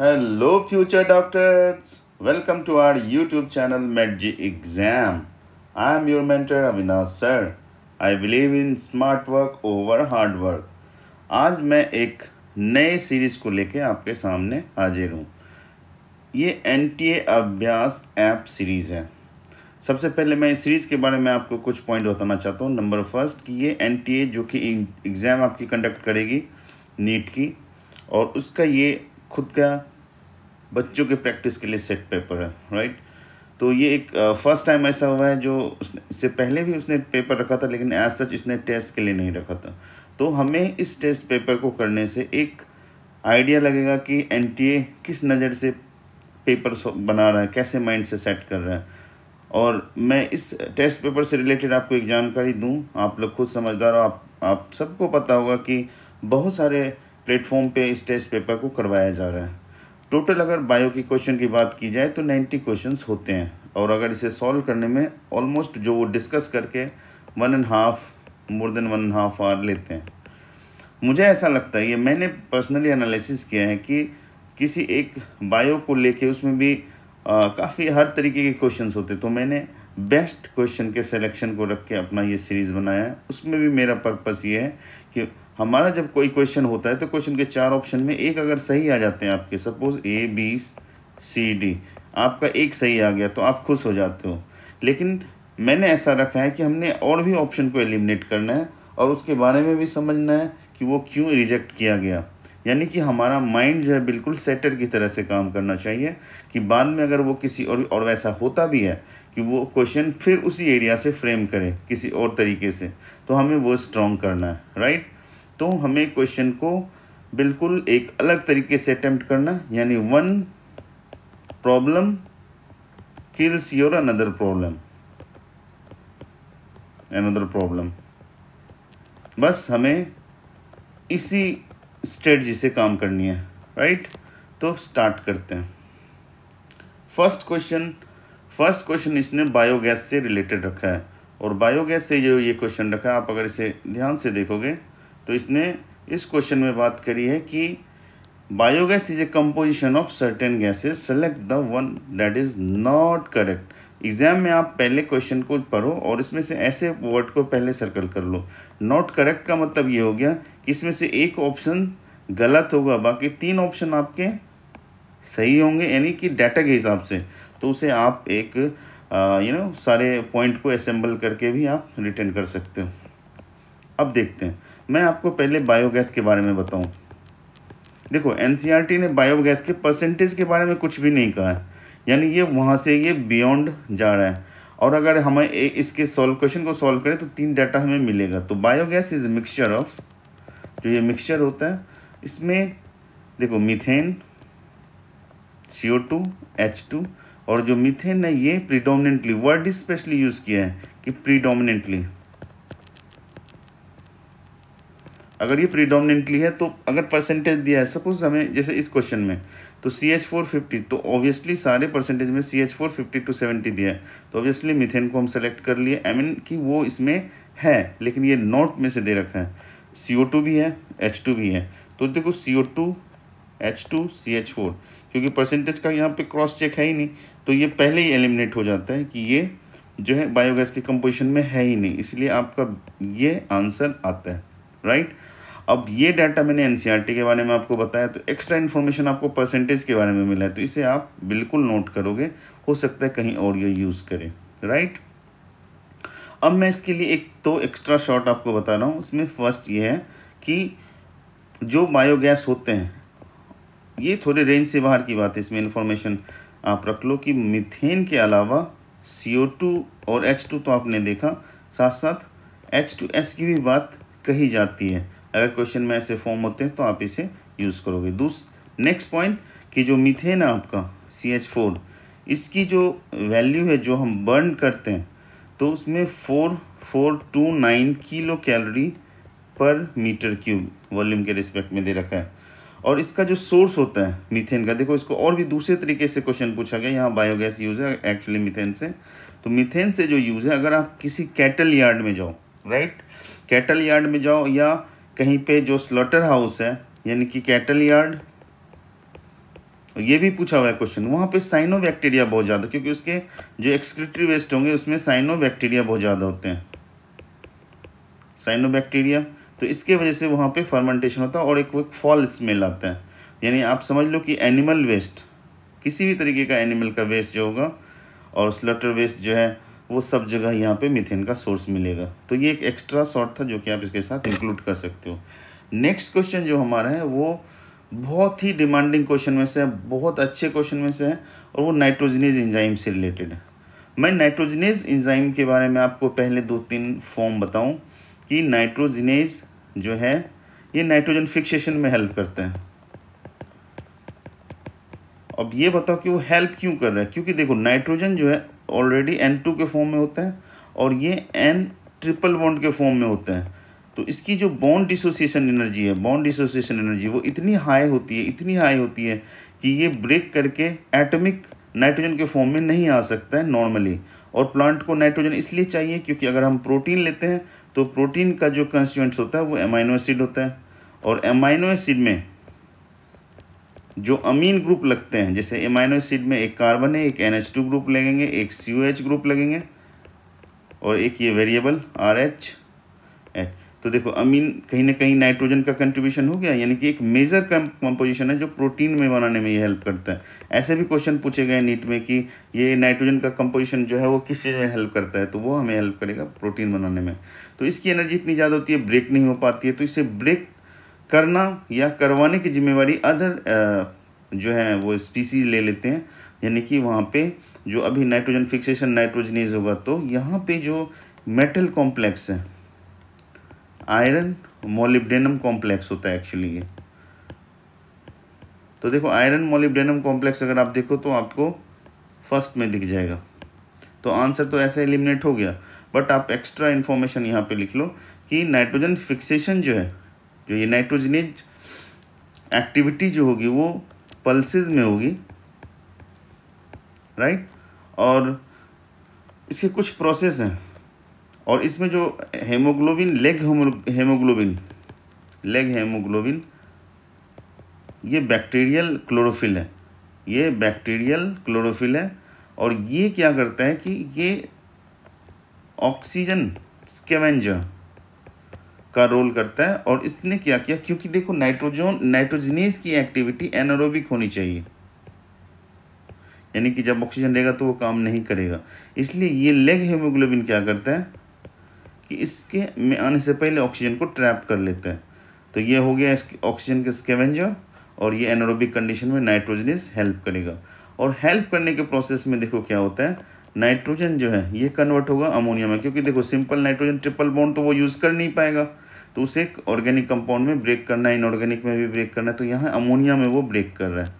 hello future doctors welcome to our YouTube channel mate G exam I am your mentor Avinash sir I believe in smart work over hard work आज मैं एक नए series को लेके आपके सामने हाजिर हूँ ये एन टी ए अभ्यास ऐप सीरीज़ है सबसे पहले मैं इस सीरीज़ के बारे में आपको कुछ पॉइंट बताना चाहता हूँ नंबर फर्स्ट कि ये एन टी ए जो कि एग्ज़ाम आपकी कंडक्ट करेगी नीट की और उसका ये खुद का बच्चों के प्रैक्टिस के लिए सेट पेपर है राइट तो ये एक फर्स्ट टाइम ऐसा हुआ है जो उसने इससे पहले भी उसने पेपर रखा था लेकिन एज सच इसने टेस्ट के लिए नहीं रखा था तो हमें इस टेस्ट पेपर को करने से एक आइडिया लगेगा कि एन किस नज़र से पेपर बना रहा है कैसे माइंड से सेट कर रहा है और मैं इस टेस्ट पेपर से रिलेटेड आपको एक जानकारी दूँ आप लोग खुद समझदार हो आप आप सबको पता होगा कि बहुत सारे प्लेटफॉर्म पे इस टेस्ट पेपर को करवाया जा रहा है टोटल अगर बायो की क्वेश्चन की बात की जाए तो नाइन्टी क्वेश्चन होते हैं और अगर इसे सॉल्व करने में ऑलमोस्ट जो वो डिस्कस करके one and half more than one and half hour लेते हैं मुझे ऐसा लगता है ये मैंने पर्सनली एनालिसिस किया है कि किसी एक बायो को लेके उसमें भी काफ़ी हर तरीके के क्वेश्चंस होते तो मैंने बेस्ट क्वेश्चन के सिलेक्शन को रख के अपना ये सीरीज़ बनाया है उसमें भी मेरा पर्पस ये है कि हमारा जब कोई क्वेश्चन होता है तो क्वेश्चन के चार ऑप्शन में एक अगर सही आ जाते हैं आपके suppose A B C D आपका एक सही आ गया तो आप खुश हो जाते हो लेकिन मैंने ऐसा रखा है कि हमने और भी ऑप्शन को एलिमिनेट करना है और उसके बारे में भी समझना है कि वो क्यों रिजेक्ट किया गया यानी कि हमारा माइंड जो है बिल्कुल सेटर की तरह से काम करना चाहिए कि बाद में अगर वो किसी और और वैसा होता भी है कि वो क्वेश्चन फिर उसी एरिया से फ्रेम करें किसी और तरीके से तो हमें वो स्ट्रॉन्ग करना है राइट तो हमें क्वेश्चन को बिल्कुल एक अलग तरीके से अटैम्प्ट करना यानी one problem kills your another problem another problem बस हमें इसी स्ट्रेटजी से काम करनी है राइट तो स्टार्ट करते हैं फर्स्ट क्वेश्चन फर्स्ट क्वेश्चन इसने बायोगैस से रिलेटेड रखा है और बायोगैस से जो ये क्वेश्चन रखा है आप अगर इसे ध्यान से देखोगे तो इसने इस क्वेश्चन में बात करी है कि biogas is a composition of certain gases select the one that is not correct exam में आप पहले क्वेश्चन को पढ़ो और इसमें से ऐसे वर्ड को पहले सर्कल कर लो नॉट करेक्ट का मतलब ये हो गया कि इसमें से एक ऑप्शन गलत होगा बाकी तीन ऑप्शन आपके सही होंगे यानी कि डाटा के हिसाब से तो उसे आप एक यू नो सारे पॉइंट को असेंबल करके भी आप रिटर्न कर सकते हो अब देखते हैं मैं आपको पहले बायोगैस के बारे में बताऊँ देखो एन e ने बायोगैस के परसेंटेज के बारे में कुछ भी नहीं कहा है यानी ये वहाँ से ये बियॉन्ड जा रहा है और अगर हमें इसके सॉल्व क्वेश्चन को सॉल्व करें तो तीन डाटा हमें मिलेगा तो बायोगैस इज़ मिक्सचर ऑफ जो ये मिक्सचर होता है इसमें देखो methane C O two H two और जो मिथेन है ये प्रीडोमिनेंटली वर्ड स्पेशली यूज़ किया है कि प्रीडोमिनेंटली अगर ये प्रीडोमिनेंटली है तो अगर परसेंटेज दिया है सपोज हमें जैसे इस क्वेश्चन में तो सी एच फोर फिफ्टी तो ऑब्वियसली सारे परसेंटेज में C H four fifty to seventy दिया है तो ऑब्वियसली मिथेन को हम सेलेक्ट कर लिए आई मीन कि वो इसमें है लेकिन ये नॉट में से दे रखा है सी ओ टू भी है एच टू भी है तो देखो C O two H two C H four क्योंकि परसेंटेज का यहाँ पे क्रॉस चेक है ही नहीं तो ये पहले ही एलिमिनेट हो जाता है कि ये जो है बायोगैस के कंपोजिशन में है ही नहीं इसलिए आपका ये आंसर आता है राइट अब ये डाटा मैंने एन e के बारे में आपको बताया तो एक्स्ट्रा इन्फॉर्मेशन आपको परसेंटेज के बारे में मिला है तो इसे आप बिल्कुल नोट करोगे हो सकता है कहीं और ये यूज़ करें राइट अब मैं इसके लिए एक तो एक्स्ट्रा शॉर्ट आपको बता रहा हूँ इसमें फर्स्ट ये है कि जो बायोगैस होते हैं ये थोड़े रेंज से बाहर की बात है इसमें इन्फॉर्मेशन आप रख लो कि मिथेन के अलावा CO2 और H2 तो आपने देखा साथ साथ H2S की भी बात कही जाती है अगर क्वेश्चन में ऐसे फॉर्म होते हैं तो आप इसे यूज़ करोगे दूस नेक्स्ट पॉइंट कि जो मिथेन है आपका सी एच फोर इसकी जो वैल्यू है जो हम बर्न करते हैं तो उसमें four four two nine kilo calorie per meter cube volume के रिस्पेक्ट में दे रखा है और इसका जो सोर्स होता है मीथेन का देखो इसको और भी दूसरे तरीके से क्वेश्चन पूछा गया यहाँ बायोगैस यूज़ है एक्चुअली मीथेन से तो मीथेन से जो यूज़ है अगर आप किसी कैटल यार्ड में जाओ राइट कैटल यार्ड में जाओ या कहीं पे जो स्लॉटर हाउस है यानी कि कैटल यार्ड ये भी पूछा हुआ है क्वेश्चन वहाँ पे साइनो बैक्टीरिया बहुत ज़्यादा क्योंकि उसके जो एक्सक्रिटरी वेस्ट होंगे उसमें साइनो बैक्टीरिया बहुत ज़्यादा होते हैं साइनो बैक्टीरिया तो इसके वजह से वहाँ पे फर्मेंटेशन होता है और एक वो फॉल स्मेल आता है यानी आप समझ लो कि एनिमल वेस्ट किसी भी तरीके का एनिमल का वेस्ट जो होगा और स्लटर वेस्ट जो है वो सब जगह यहाँ पे मिथेन का सोर्स मिलेगा तो ये एक एक्स्ट्रा शॉर्ट था जो कि आप इसके साथ इंक्लूड कर सकते हो नेक्स्ट क्वेश्चन जो हमारा है वो बहुत ही डिमांडिंग क्वेश्चन में से है बहुत अच्छे क्वेश्चन में से है और वो नाइट्रोजनीज इंजाइम से रिलेटेड है मैं नाइट्रोजनेज इंजाइम के बारे में आपको पहले दो तीन फॉर्म बताऊं कि नाइट्रोजनेज जो है ये नाइट्रोजन फिक्सेशन में हेल्प करते हैं अब ये बताओ कि वो हेल्प क्यों कर रहे हैं क्योंकि देखो नाइट्रोजन जो है ऑलरेडी एन टू के फॉर्म में होते हैं और ये एन ट्रिपल बॉन्ड के फॉर्म में होता है तो इसकी जो बॉन्ड डिसोसिएशन एनर्जी है बॉन्ड डिसोसिएशन एनर्जी वो इतनी हाई होती है इतनी हाई होती है कि ये ब्रेक करके एटमिक नाइट्रोजन के फॉर्म में नहीं आ सकता है नॉर्मली और प्लांट को नाइट्रोजन इसलिए चाहिए क्योंकि अगर हम प्रोटीन लेते हैं तो प्रोटीन का जो कंस्टिट्यूंट्स होता है वो एमाइनो एसिड होता है और एमाइनो एसिड में जो अमीन ग्रुप लगते हैं जैसे एमाइनो एसिड में एक कार्बन है एक एन ग्रुप लगेंगे एक सी ग्रुप लगेंगे और एक ये वेरिएबल आर एच एच तो देखो अमीन कहीं ना कहीं नाइट्रोजन का कंट्रीब्यूशन हो गया यानी कि एक मेजर कंपोजिशन है जो प्रोटीन में बनाने में ये हेल्प करता है ऐसे भी क्वेश्चन पूछे गए नीट में कि ये नाइट्रोजन का कंपोजिशन जो है वो किस चीज़ में हेल्प करता है तो वो हमें हेल्प करेगा प्रोटीन बनाने में तो इसकी एनर्जी इतनी ज़्यादा होती है ब्रेक नहीं हो पाती है तो इसे ब्रेक करना या करवाने की जिम्मेवारी अदर जो है वो स्पीसीज ले लेते हैं यानी कि वहाँ पर जो अभी नाइट्रोजन फिक्सेशन नाइट्रोजनीज होगा तो यहाँ पर जो मेटल कॉम्प्लेक्स है आयरन मोलिब्डेनम कॉम्प्लेक्स होता है एक्चुअली ये तो देखो आयरन मोलिब्डेनम कॉम्प्लेक्स अगर आप देखो तो आपको फर्स्ट में दिख जाएगा तो आंसर तो ऐसा एलिमिनेट हो गया बट आप एक्स्ट्रा इन्फॉर्मेशन यहाँ पे लिख लो कि नाइट्रोजन फिक्सेशन जो है जो ये नाइट्रोजनेज एक्टिविटी जो होगी वो पल्सेज में होगी राइट और इसके कुछ प्रोसेस हैं और इसमें जो haemoglobin leg haemoglobin leg haemoglobin ये बैक्टीरियल क्लोरोफिल है ये बैक्टीरियल क्लोरोफिल है और ये क्या करता है कि ये ऑक्सीजन स्केवेंजर का रोल करता है और इसने क्या किया क्योंकि देखो नाइट्रोजन नाइट्रोजनेस की एक्टिविटी एनारोबिक होनी चाहिए यानी कि जब ऑक्सीजन रहेगा तो वो काम नहीं करेगा इसलिए ये लेग हेमोग्लोबिन क्या करता है कि इसके में आने से पहले ऑक्सीजन को ट्रैप कर लेते हैं तो ये हो गया इसके ऑक्सीजन के स्केवेंजर और ये एनोरोबिक कंडीशन में नाइट्रोजन इस हेल्प करेगा और हेल्प करने के प्रोसेस में देखो क्या होता है नाइट्रोजन जो है ये कन्वर्ट होगा अमोनिया में क्योंकि देखो सिंपल नाइट्रोजन ट्रिपल बॉन्ड तो वो यूज़ कर नहीं पाएगा तो उसे एक ऑर्गेनिक कंपाउंड में ब्रेक करना है इनऑर्गेनिक में भी ब्रेक करना है तो यहाँ अमोनिया में वो ब्रेक कर रहा है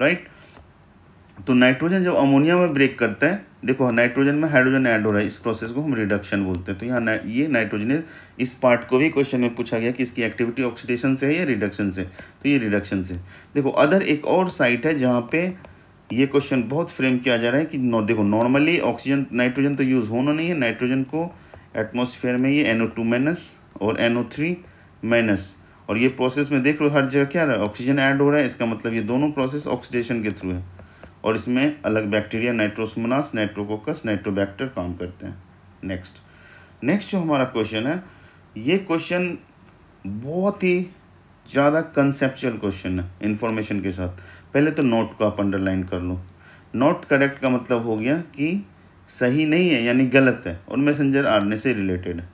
राइट तो नाइट्रोजन जब अमोनिया में ब्रेक करता है देखो नाइट्रोजन में हाइड्रोजन ऐड हो रहा है इस प्रोसेस को हम रिडक्शन बोलते हैं तो यहाँ ना, ये नाइट्रोजन इस पार्ट को भी क्वेश्चन में पूछा गया कि इसकी एक्टिविटी ऑक्सीडेशन से है या रिडक्शन से तो ये रिडक्शन से देखो अदर एक और साइट है जहाँ पे ये क्वेश्चन बहुत फ्रेम किया जा रहा है कि नो देखो नॉर्मली ऑक्सीजन नाइट्रोजन तो यूज़ होना नहीं है नाइट्रोजन को एटमोसफेयर में ये एन माइनस और एन थ्री माइनस और ये प्रोसेस में देख लो हर जगह क्या रहा है ऑक्सीजन ऐड हो रहा है इसका मतलब ये दोनों प्रोसेस ऑक्सीडेशन के थ्रू है और इसमें अलग बैक्टीरिया नाइट्रोसमोनास नाइट्रोकोकस नाइट्रोबैक्टर काम करते हैं नेक्स्ट नेक्स्ट जो हमारा क्वेश्चन है ये क्वेश्चन बहुत ही ज़्यादा कंसेप्चुअल क्वेश्चन है इन्फॉर्मेशन के साथ पहले तो नोट को आप अंडरलाइन कर लो नोट करेक्ट का मतलब हो गया कि सही नहीं है यानी गलत है और मैसेंजर आरने से रिलेटेड है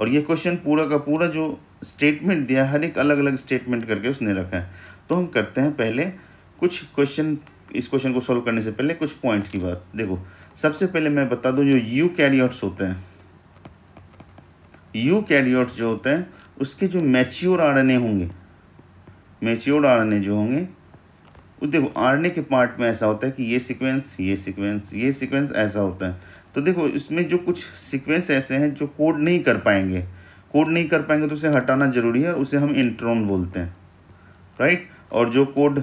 और ये क्वेश्चन पूरा का पूरा जो स्टेटमेंट दिया हर एक अलग अलग स्टेटमेंट करके उसने रखा है तो हम करते हैं पहले कुछ क्वेश्चन इस क्वेश्चन को सॉल्व करने से पहले कुछ पॉइंट्स की बात देखो सबसे पहले मैं बता दूं जो यू कैरियोट्स होते हैं यू कैरियोट्स जो होते हैं उसके जो मैच्योर आरएनए होंगे मैच्योर आरएनए जो होंगे वो देखो आर के पार्ट में ऐसा होता है कि ये सिक्वेंस ये सिक्वेंस ये सिक्वेंस ऐसा होता है तो देखो इसमें जो कुछ सिक्वेंस ऐसे हैं जो कोड नहीं कर पाएंगे कोड नहीं कर पाएंगे तो उसे हटाना ज़रूरी है उसे हम इंट्रोन बोलते हैं राइट और जो कोड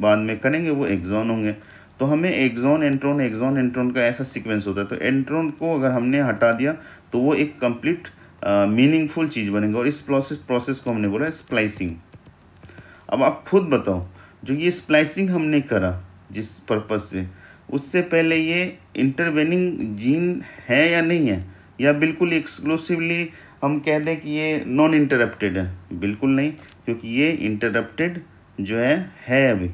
बाद में करेंगे वो एग्जॉन होंगे तो हमें एग्जॉन एंट्रोन एग्जॉन एंट्रोन का ऐसा सीक्वेंस होता है तो एंट्रोन को अगर हमने हटा दिया तो वो एक कंप्लीट मीनिंगफुल चीज़ बनेगा और इस प्रोसेस प्रोसेस को हमने बोला स्प्लाइसिंग अब आप खुद बताओ जो ये स्प्लाइसिंग हमने करा जिस पर्पज़ से उससे पहले ये इंटरवेनिंग जीन है या नहीं है या बिल्कुल एक्सक्लूसिवली हम कह दें कि ये नॉन इंटरप्टेड है बिल्कुल नहीं क्योंकि ये इंटरप्टेड जो है है अभी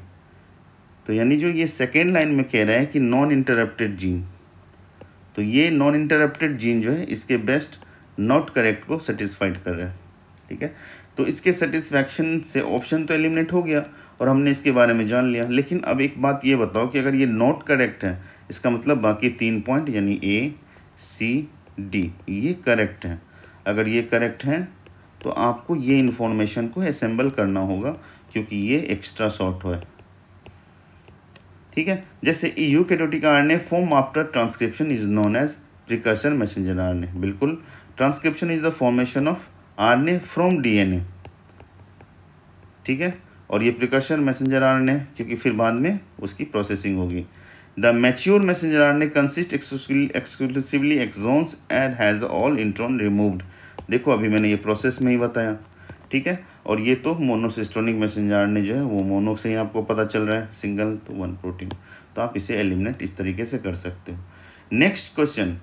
तो यानी जो ये सेकेंड लाइन में कह रहा है कि नॉन इंटरप्टेड जीन तो ये नॉन इंटरप्टेड जीन जो है इसके बेस्ट नॉट करेक्ट को सेटिस्फाइड कर रहा है ठीक है तो इसके सेटिस्फैक्शन से ऑप्शन तो एलिमिनेट हो गया और हमने इसके बारे में जान लिया लेकिन अब एक बात ये बताओ कि अगर ये नॉट करेक्ट है इसका मतलब बाकी तीन पॉइंट यानी ए सी डी ये करेक्ट हैं अगर ये करेक्ट हैं तो आपको ये इन्फॉर्मेशन को असेंबल करना होगा क्योंकि ये एक्स्ट्रा शॉर्ट है ठीक है जैसे eukaryotic R form after transcription is known as precursor messenger R बिल्कुल transcription is the formation of R from D ठीक है और ये प्रिकर्सन मैसेंजर आर क्योंकि फिर बाद में उसकी प्रोसेसिंग होगी the mature messenger R consist exclusively exons and has all intron removed देखो अभी मैंने ये प्रोसेस में ही बताया ठीक है और ये तो मोनोसिस्टोनिक मैसेंजर ने जो है वो मोनो से ही आपको पता चल रहा है सिंगल तो वन प्रोटीन तो आप इसे एलिमिनेट इस तरीके से कर सकते हो नेक्स्ट क्वेश्चन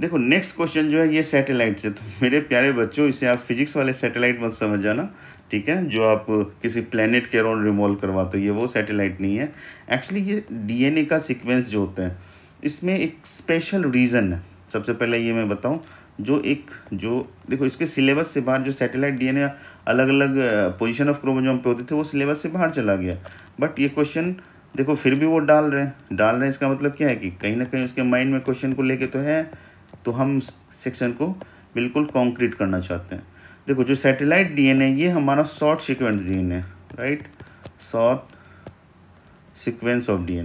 देखो नेक्स्ट क्वेश्चन जो है ये सैटेलाइट से तो मेरे प्यारे बच्चों इसे आप फिजिक्स वाले सैटेलाइट मत समझ जाना ठीक है जो आप किसी प्लानट के अराउंड रिमोल करवाते हो ये वो सैटेलाइट नहीं है एक्चुअली ये डी का सिक्वेंस जो होता है इसमें एक स्पेशल रीज़न है सबसे पहले ये मैं बताऊँ जो एक जो देखो इसके सिलेबस से बाहर जो सैटेलाइट डीएनए अलग अलग पोजीशन ऑफ क्रोमोजोम पे होते थे वो सिलेबस से बाहर चला गया बट ये क्वेश्चन देखो फिर भी वो डाल रहे हैं डाल रहे हैं इसका मतलब क्या है कि कहीं ना कहीं उसके माइंड में क्वेश्चन को लेके तो है तो हम सेक्शन को बिल्कुल कॉन्क्रीट करना चाहते हैं देखो जो सैटेलाइट डीएनए ये हमारा short sequence the DNA right short sequence of the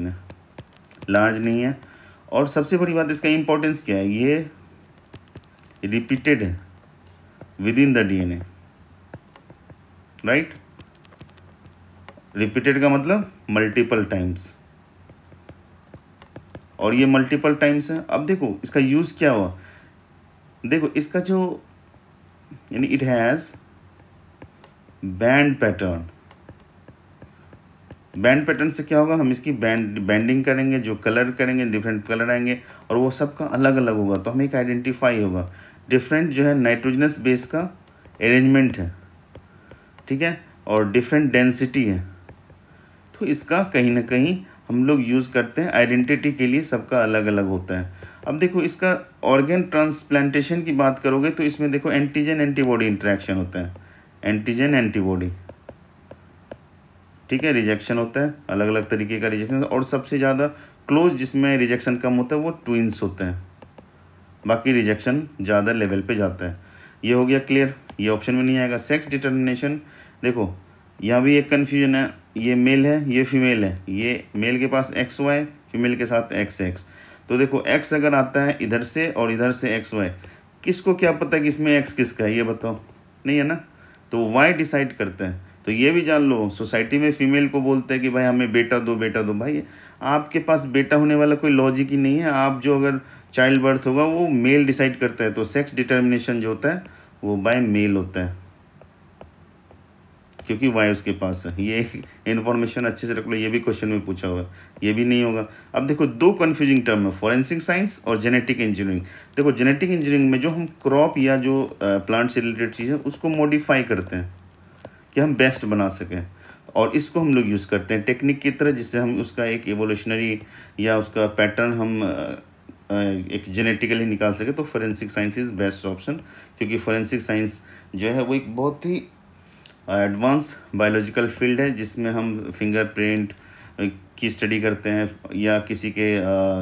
large नहीं है और सबसे बड़ी बात इसका इम्पोर्टेंस क्या है ये रिपीटेड है within the DNA right repeated का मतलब मल्टीपल टाइम्स और ये मल्टीपल टाइम्स है अब देखो इसका यूज़ क्या हुआ देखो इसका जो यानी it has band pattern band pattern से क्या होगा हम इसकी बैंड बैंडिंग करेंगे जो कलर करेंगे डिफरेंट कलर आएंगे और वो सबका अलग अलग होगा तो हमें एक आइडेंटिफाई होगा डिफरेंट जो है नाइट्रोजनस बेस का अरेंजमेंट है ठीक है और डिफरेंट डेंसिटी है तो इसका कहीं ना कहीं हम लोग यूज़ करते हैं आइडेंटिटी के लिए सबका अलग अलग होता है अब देखो इसका ऑर्गेन ट्रांसप्लांटेशन की बात करोगे तो इसमें देखो एंटीजन एंटीबॉडी इंट्रैक्शन होता है एंटीजन एंटीबॉडी ठीक है रिजेक्शन होता है अलग अलग तरीके का रिजेक्शन और सबसे ज़्यादा क्लोज जिसमें रिजेक्शन कम होता है वो ट्विंस होते हैं बाकी रिजेक्शन ज़्यादा लेवल पे जाता है ये हो गया क्लियर ये ऑप्शन में नहीं आएगा सेक्स डिटर्मिनेशन देखो यहाँ भी एक कन्फ्यूजन है ये मेल है ये फीमेल है ये मेल के पास एक्स वाई फीमेल के साथ एक्स एक्स तो देखो एक्स अगर आता है इधर से और इधर से एक्स वाई किसको क्या पता है कि इसमें एक्स किसका है ये बताओ नहीं है ना तो वाई डिसाइड करते हैं तो ये भी जान लो सोसाइटी में फीमेल को बोलते हैं कि भाई हमें बेटा दो बेटा दो भाई आपके पास बेटा होने वाला कोई लॉजिक ही नहीं है आप जो अगर चाइल्ड बर्थ होगा वो मेल डिसाइड करता है तो सेक्स डिटर्मिनेशन जो होता है वो बाय मेल होता है क्योंकि वाई उसके पास है ये इन्फॉर्मेशन अच्छे से रख लो ये भी क्वेश्चन में पूछा हुआ है ये भी नहीं होगा अब देखो दो कन्फ्यूजिंग टर्म है फॉरेंसिक साइंस और जेनेटिक इंजीनियरिंग देखो जेनेटिक इंजीनियरिंग में जो हम क्रॉप या जो प्लांट से रिलेटेड चीज़ है उसको मॉडिफाई करते हैं कि हम बेस्ट बना सकें और इसको हम लोग यूज़ करते हैं टेक्निक की तरह जिससे हम उसका एक एवोल्यूशनरी या उसका पैटर्न हम एक जेनेटिकली निकाल सके तो forensic science is best option क्योंकि फोरेंसिक साइंस जो है वो एक बहुत ही एडवांस बायोलॉजिकल फील्ड है जिसमें हम फिंगर प्रिंट की स्टडी करते हैं या किसी के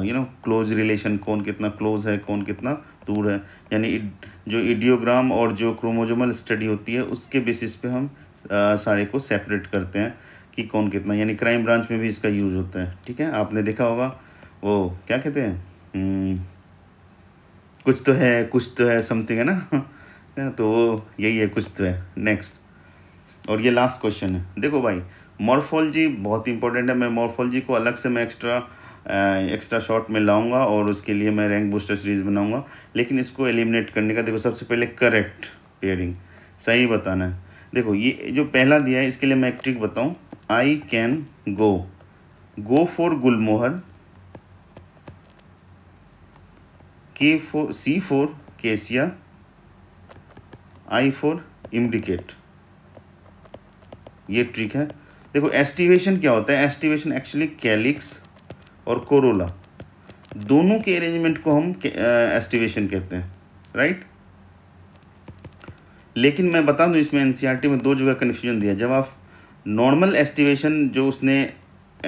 यू नो क्लोज रिलेशन कौन कितना क्लोज है कौन कितना दूर है यानी जो इडियोग्राम और जो क्रोमोजोमल स्टडी होती है उसके बेसिस पे हम आ, सारे को सेपरेट करते हैं कि कौन कितना यानी क्राइम ब्रांच में भी इसका यूज़ होता है ठीक है आपने देखा होगा वो क्या कहते हैं हम्म, कुछ तो है कुछ तो है समथिंग है ना हाँ, तो यही है कुछ तो है नेक्स्ट और ये लास्ट क्वेश्चन है देखो भाई मॉर्फोलॉजी बहुत इंपॉर्टेंट है मैं मॉर्फोलॉजी को अलग से मैं एक्स्ट्रा एक्स्ट्रा शॉट में लाऊंगा और उसके लिए मैं रैंक बूस्टर सीरीज बनाऊंगा लेकिन इसको एलिमिनेट करने का देखो सबसे पहले करेक्ट पेयरिंग सही बताना है देखो ये जो पहला दिया है इसके लिए मैं एक ट्रिक बताऊँ I can go go for गुलमोहर के फोर सी फोर केसिया आई फोर इम्डिकेट ये ट्रिक है देखो एस्टिवेशन क्या होता है एस्टिवेशन एक्चुअली कैलिक्स और कोरोला दोनों के अरेंजमेंट को हम एस्टिवेशन कहते हैं राइट लेकिन मैं बता दूं इसमें एनसीईआरटी e में दो जगह कन्फ्यूजन दिया जब आप नॉर्मल एस्टिवेशन जो उसने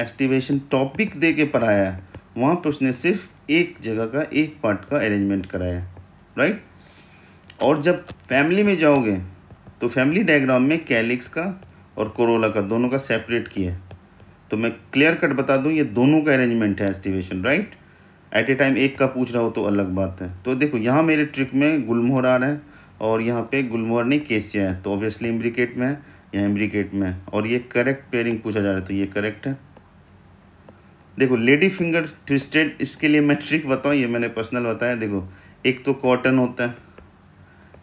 एस्टिवेशन टॉपिक दे के पढ़ाया है वहाँ पर उसने सिर्फ एक जगह का एक पार्ट का अरेंजमेंट कराया राइट और जब फैमिली में जाओगे तो फैमिली डायग्राम में कैलिक्स का और कोरोला का दोनों का सेपरेट किया तो मैं क्लियर कट बता दूं ये दोनों का अरेंजमेंट है aestivation right at a time एक का पूछ रहा हो तो अलग बात है तो देखो यहाँ मेरे ट्रिक में गुलमोहर आ रहा है और यहाँ पे गुलमोहर नहीं केसिया है तो ऑब्वियसली इम्ब्रिकेट में है यहाँ इम्ब्रिकेट में है और ये करेक्ट पेयरिंग पूछा जा रहा है तो ये करेक्ट है देखो लेडी फिंगर ट्विस्टेड इसके लिए मैं ट्रिक बताऊँ ये मैंने पर्सनल बताया देखो एक तो कॉटन होता है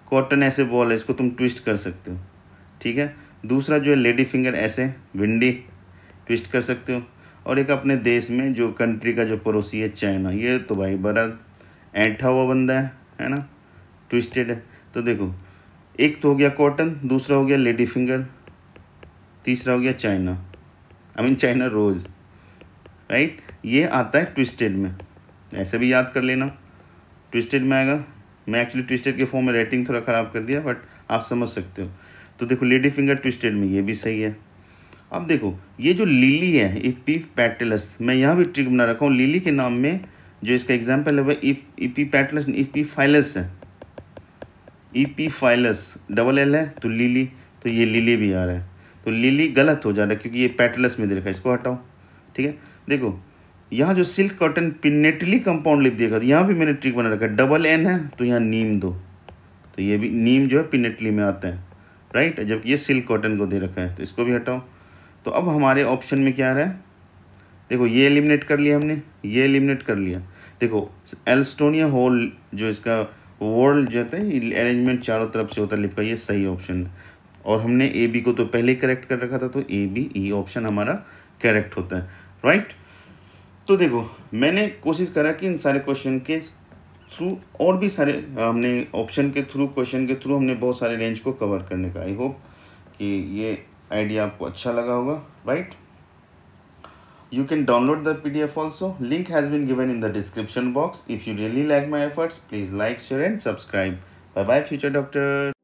कॉटन ऐसे बॉल है इसको तुम ट्विस्ट कर सकते हो ठीक है दूसरा जो है लेडी फिंगर ऐसे विंडी ट्विस्ट कर सकते हो और एक अपने देश में जो कंट्री का जो पड़ोसी है चाइना ये तो भाई बड़ा ऐठा हुआ बंदा है है ना ट्विस्टेड है तो देखो एक तो हो गया कॉटन दूसरा हो गया लेडी फिंगर तीसरा हो गया China I mean China rose right ये आता है ट्विस्टेड में ऐसे भी याद कर लेना ट्विस्टेड में आएगा मैं एक्चुअली ट्विस्टेड के फॉर्म में रेटिंग थोड़ा ख़राब कर दिया बट आप समझ सकते हो तो देखो लेडी फिंगर ट्विस्टेड में ये भी सही है अब देखो ये जो लिली है इपी पैटलस मैं यहाँ भी ट्रिक बना रखा हूँ लिली के नाम में जो इसका एग्जाम्पल है वह इपी पैटलस इपी फाइलस है ईपी फाइलस डबल एल है तो लिली तो ये लिली भी आ रहा है तो लिली गलत हो जा रहा है क्योंकि ये पैटलस में दे रखा है इसको हटाओ ठीक है देखो यहाँ जो silk cotton pinnately compound leaf देखा यहाँ भी मैंने ट्रिक बना रखा है डबल एन है तो यहाँ नीम दो तो ये भी नीम जो है पिनेटली में आते हैं राइट जबकि ये सिल्क कॉटन को दे रखा है तो इसको भी हटाओ तो अब हमारे ऑप्शन में क्या रहा है देखो ये एलिमिनेट कर लिया हमने ये एलिमिनेट कर लिया देखो एल्स्टोनिया होल जो इसका वर्ल्ड जो है अरेंजमेंट चारों तरफ से होता है लिप का ये सही ऑप्शन है और हमने ए बी को तो पहले करेक्ट कर रखा था तो ए बी ई ऑप्शन हमारा करेक्ट होता है राइट तो देखो मैंने कोशिश करा कि इन सारे क्वेश्चन के थ्रू और भी सारे हमने ऑप्शन के थ्रू क्वेश्चन के थ्रू हमने बहुत सारे रेंज को कवर करने का आई होप कि ये आइडिया आपको अच्छा लगा होगा right you can download the P D F also link has been given in the description box if you really like my efforts please like share and subscribe bye bye future doctor